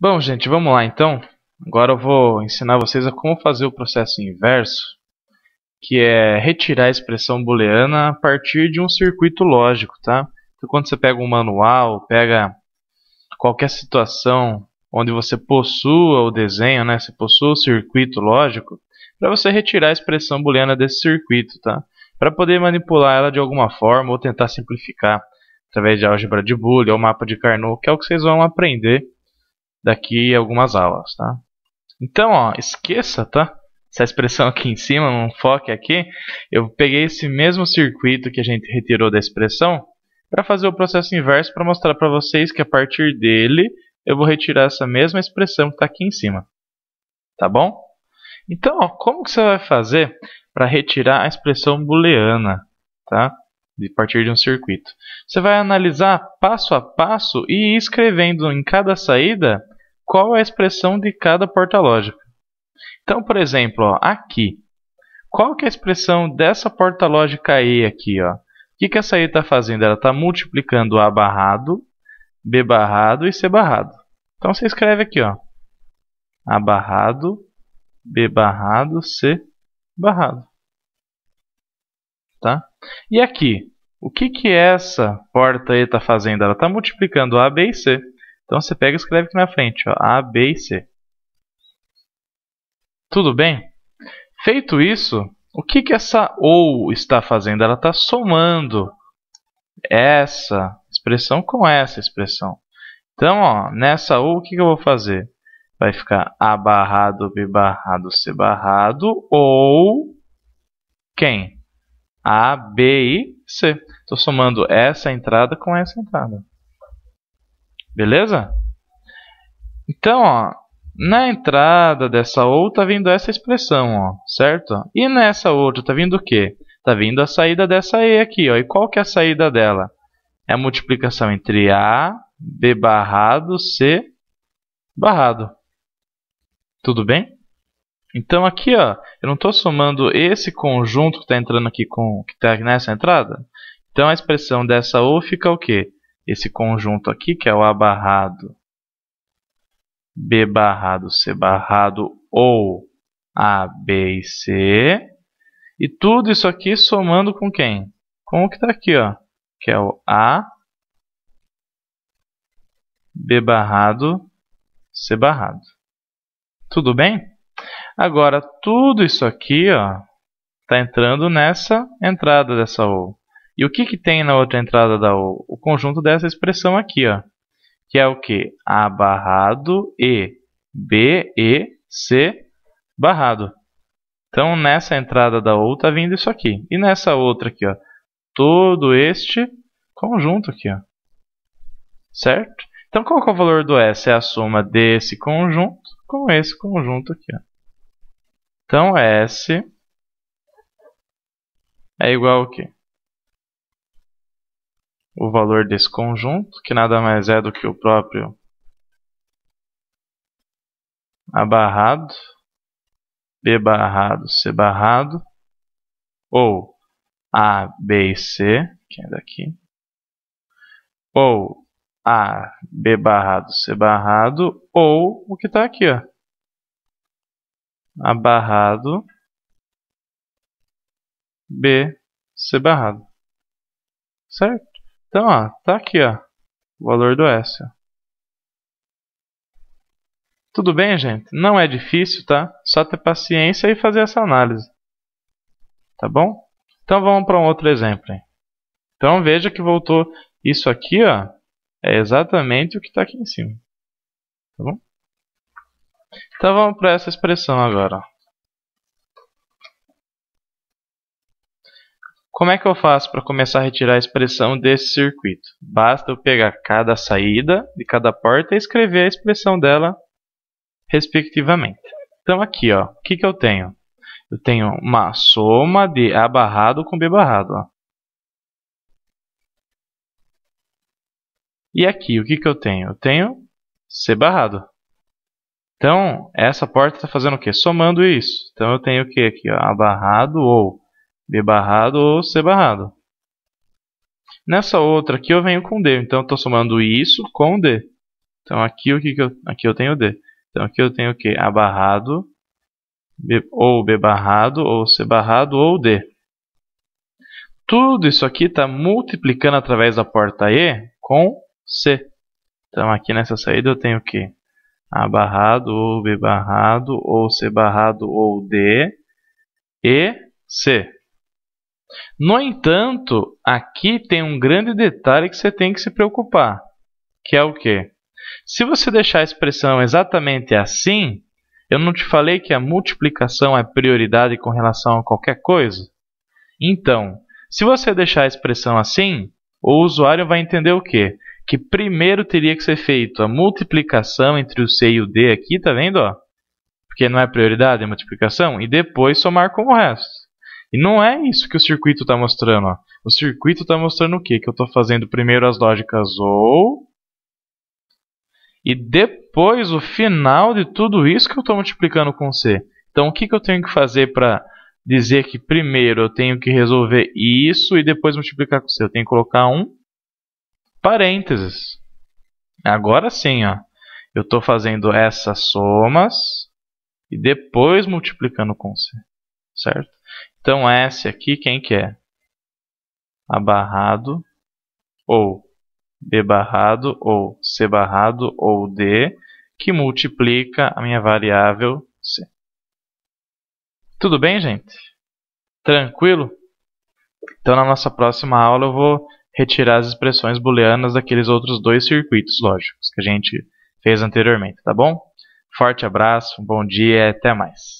Bom, gente, vamos lá então. Agora eu vou ensinar vocês a como fazer o processo inverso, que é retirar a expressão booleana a partir de um circuito lógico, tá? Então, quando você pega um manual, pega qualquer situação onde você possua o desenho, né? Você possua o circuito lógico, para você retirar a expressão booleana desse circuito, tá? Para poder manipular ela de alguma forma ou tentar simplificar através de álgebra de Boolean ou mapa de Carnot, que é o que vocês vão aprender daqui algumas aulas, tá? Então, ó, esqueça, tá? Essa expressão aqui em cima, não foque aqui. Eu peguei esse mesmo circuito que a gente retirou da expressão para fazer o processo inverso para mostrar para vocês que a partir dele eu vou retirar essa mesma expressão que está aqui em cima. Tá bom? Então, ó, como que você vai fazer para retirar a expressão booleana, tá? de partir de um circuito. Você vai analisar passo a passo e ir escrevendo em cada saída qual é a expressão de cada porta lógica. Então, por exemplo, ó, aqui. Qual que é a expressão dessa porta lógica E aqui? Ó? O que, que essa E está fazendo? Ela está multiplicando A barrado, B barrado e C barrado. Então você escreve aqui, ó. A barrado, B barrado, C barrado. E aqui, o que, que essa porta aí está fazendo? Ela está multiplicando A, B e C. Então você pega e escreve aqui na frente, ó, A, B e C. Tudo bem? Feito isso, o que, que essa OU está fazendo? Ela está somando essa expressão com essa expressão. Então, ó, nessa OU, o que, que eu vou fazer? Vai ficar A barrado, B barrado, C barrado ou quem? A, B e C. Estou somando essa entrada com essa entrada. Beleza? Então, ó, na entrada dessa outra está vindo essa expressão, ó, certo? E nessa outra tá vindo o quê? Tá vindo a saída dessa E aqui, ó. E qual que é a saída dela? É a multiplicação entre A, B barrado, C barrado. Tudo bem? Então aqui, ó, eu não estou somando esse conjunto que está entrando aqui com que está nessa entrada. Então a expressão dessa U fica o quê? Esse conjunto aqui, que é o A barrado B barrado C barrado ou A, B e C. E tudo isso aqui somando com quem? Com o que está aqui, ó, que é o A B barrado C barrado. Tudo bem? Agora, tudo isso aqui, ó, está entrando nessa entrada dessa U. E o que, que tem na outra entrada da U? O conjunto dessa expressão aqui, ó, que é o que? A barrado E. B, E, C barrado. Então, nessa entrada da U está vindo isso aqui. E nessa outra aqui, ó, todo este conjunto aqui. Ó. Certo? Então, qual é o valor do S? É a soma desse conjunto com esse conjunto aqui. Ó. Então S é igual a quê? O valor desse conjunto, que nada mais é do que o próprio A barrado, B barrado, C barrado, ou A, B e C, que é daqui, ou A, B barrado, C barrado, ou o que está aqui, ó abarrado, B, C barrado. Certo? Então, ó, tá aqui, ó, o valor do S. Ó. Tudo bem, gente? Não é difícil, tá? Só ter paciência e fazer essa análise. Tá bom? Então vamos para um outro exemplo. Hein? Então veja que voltou isso aqui, ó, é exatamente o que está aqui em cima. Tá bom? Então vamos para essa expressão agora. Como é que eu faço para começar a retirar a expressão desse circuito? Basta eu pegar cada saída de cada porta e escrever a expressão dela respectivamente. Então aqui, ó, o que, que eu tenho? Eu tenho uma soma de A barrado com B barrado. Ó. E aqui, o que, que eu tenho? Eu tenho C barrado. Então, essa porta está fazendo o quê? Somando isso. Então, eu tenho o quê aqui? Ó, A barrado ou B barrado ou C barrado. Nessa outra aqui, eu venho com D. Então, eu estou somando isso com D. Então, aqui, o que que eu, aqui eu tenho D. Então, aqui eu tenho o quê? A barrado B, ou B barrado ou C barrado ou D. Tudo isso aqui está multiplicando através da porta E com C. Então, aqui nessa saída, eu tenho o quê? A barrado ou B barrado ou C barrado ou D e C. No entanto, aqui tem um grande detalhe que você tem que se preocupar, que é o que? Se você deixar a expressão exatamente assim, eu não te falei que a multiplicação é prioridade com relação a qualquer coisa? Então, se você deixar a expressão assim, o usuário vai entender o que? que primeiro teria que ser feito a multiplicação entre o C e o D aqui, tá vendo? Ó? Porque não é prioridade a é multiplicação, e depois somar com o resto. E não é isso que o circuito está mostrando. Ó. O circuito está mostrando o quê? Que eu estou fazendo primeiro as lógicas ou. E depois o final de tudo isso que eu estou multiplicando com C. Então o que, que eu tenho que fazer para dizer que primeiro eu tenho que resolver isso e depois multiplicar com C? Eu tenho que colocar um parênteses. Agora sim, ó. Eu estou fazendo essas somas e depois multiplicando com C. Certo? Então S aqui, quem que é? A barrado ou B barrado ou C barrado ou D que multiplica a minha variável C. Tudo bem, gente? Tranquilo? Então na nossa próxima aula eu vou retirar as expressões booleanas daqueles outros dois circuitos lógicos que a gente fez anteriormente, tá bom? Forte abraço, bom dia e até mais.